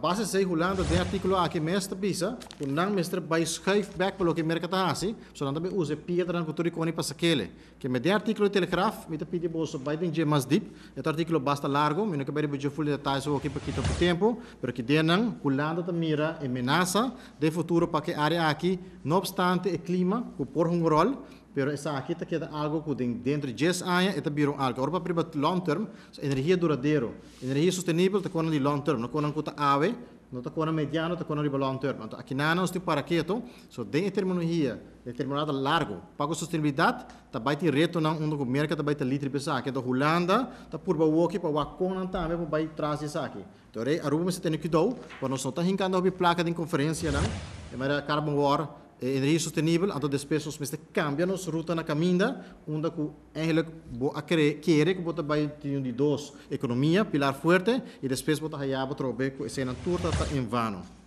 Base sei hulando de artículo aqui mestre bisa, ah. o nang mestre by skype back pelo que mercata hasi, so nanda be use piedra na cultura iconi para saquele, que me de artículo telegraf, me te pedi bolso by den je mais deep, et artículo basta largo, me não quero be full detalhes o aqui para quita por tempo, pero que denang hulando da mira e ameaça de futuro para que área aqui, não obstante o clima, o por um rol, pero essa aqui está queda algo que dentro de 10 anos está viram algo. Agora para long term, energia duradouro, energia sustentável, tá quando de long term, não quando que tá ave não está com mediano, está com riba term. Então, aqui não estou para quieto, só a terminologia, determinada largo, pago sustentabilidade, tá baita ter reto não um do mercado tá vai ter litro pesar aqui da Holanda, tá por baú aqui para o não tá para vai trazer isso aqui. Então, aí, a se tem que dar, para nós não tá rincando a placa de conferência não, é mais carbon war, energia sostenibel, então despesa os meste cambia nos ruta na caminda, unda ku eigenlijk bo a querer que bota bai tiun de dois, economia, pilar forte e despesa bota haya bota robe ku esena turta em vano.